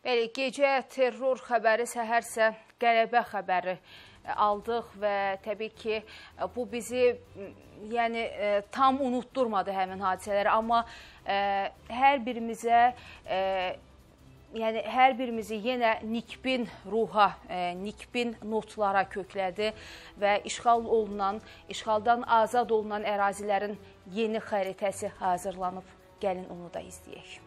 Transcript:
Bəli, gecə terror xəbəri, səhərsə qələbə xəbəri e, aldıq və təbii ki, e, bu bizi yəni e, tam unutdurmadı həmin hadisələri, amma ə, hər birimizə ə, Yəni hər birimizi yenə nikbin ruha, e, nikbin notlara köklədi və işğal olunan, işğaldan azad olunan ərazilərin yeni xəritəsi hazırlanıb. Gəlin onu da izləyək.